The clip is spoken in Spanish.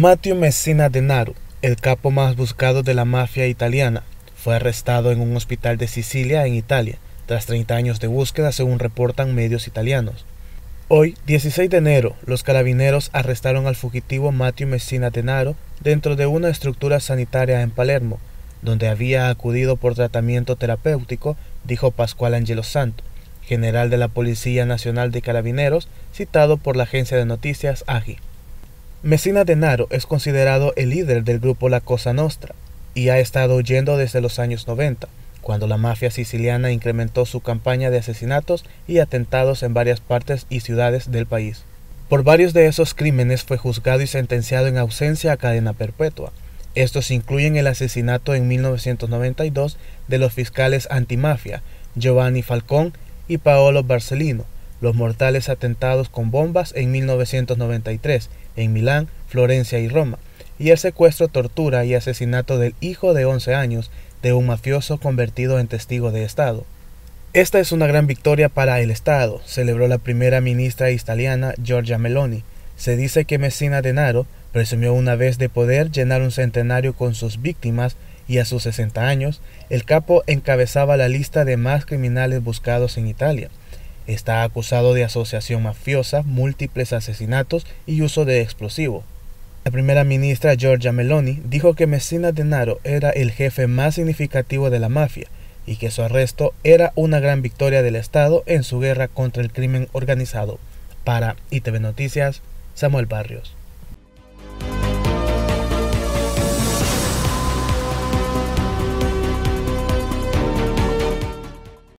Matteo Messina Denaro, el capo más buscado de la mafia italiana, fue arrestado en un hospital de Sicilia, en Italia, tras 30 años de búsqueda, según reportan medios italianos. Hoy, 16 de enero, los carabineros arrestaron al fugitivo Matteo Messina Denaro dentro de una estructura sanitaria en Palermo, donde había acudido por tratamiento terapéutico, dijo Pascual Angelo Santo, general de la Policía Nacional de Carabineros, citado por la agencia de noticias AGI. Messina Denaro es considerado el líder del grupo La Cosa Nostra y ha estado huyendo desde los años 90, cuando la mafia siciliana incrementó su campaña de asesinatos y atentados en varias partes y ciudades del país. Por varios de esos crímenes fue juzgado y sentenciado en ausencia a cadena perpetua. Estos incluyen el asesinato en 1992 de los fiscales antimafia Giovanni Falcón y Paolo Barcelino, los mortales atentados con bombas en 1993 en Milán, Florencia y Roma, y el secuestro, tortura y asesinato del hijo de 11 años de un mafioso convertido en testigo de Estado. Esta es una gran victoria para el Estado, celebró la primera ministra italiana Giorgia Meloni. Se dice que Messina Denaro presumió una vez de poder llenar un centenario con sus víctimas y a sus 60 años, el capo encabezaba la lista de más criminales buscados en Italia. Está acusado de asociación mafiosa, múltiples asesinatos y uso de explosivo. La primera ministra Giorgia Meloni dijo que Messina Denaro era el jefe más significativo de la mafia y que su arresto era una gran victoria del Estado en su guerra contra el crimen organizado. Para ITV Noticias, Samuel Barrios.